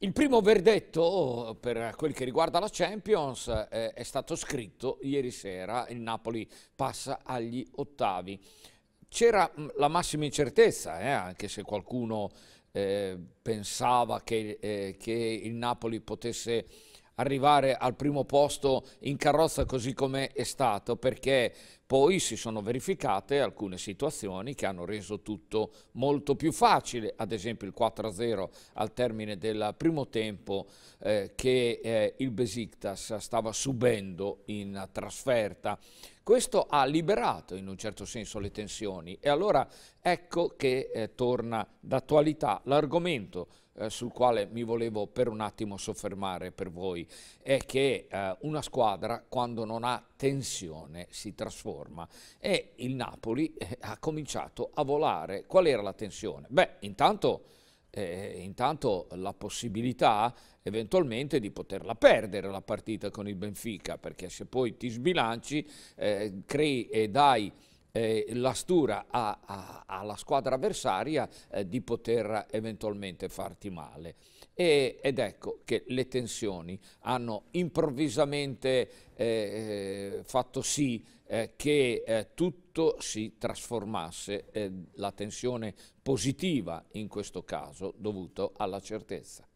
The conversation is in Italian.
Il primo verdetto oh, per quel che riguarda la Champions eh, è stato scritto ieri sera, il Napoli passa agli ottavi. C'era mm, la massima incertezza, eh, anche se qualcuno eh, pensava che, eh, che, il Napoli potesse arrivare al primo posto in carrozza così come è stato perché poi si sono verificate alcune situazioni che hanno reso tutto molto più facile, ad esempio il 4-0 al termine del primo tempo eh, che eh, il Besiktas stava subendo in trasferta. Questo ha liberato in un certo senso le tensioni e allora ecco che eh, torna d'attualità l'argomento eh, sul quale mi volevo per un attimo soffermare per voi è che eh, una squadra quando non ha tensione si trasforma e il Napoli eh, ha cominciato a volare. Qual era la tensione? Beh, intanto eh, intanto la possibilità eventualmente di poterla perdere la partita con il Benfica, perché se poi ti sbilanci, eh, crei e dai eh, la stura a, a, alla squadra avversaria eh, di poter eventualmente farti male. E, ed ecco che le tensioni hanno improvvisamente eh, eh fatto sì eh, che eh, tutto si trasformasse, la tensione positiva in questo caso, dovuto alla certezza.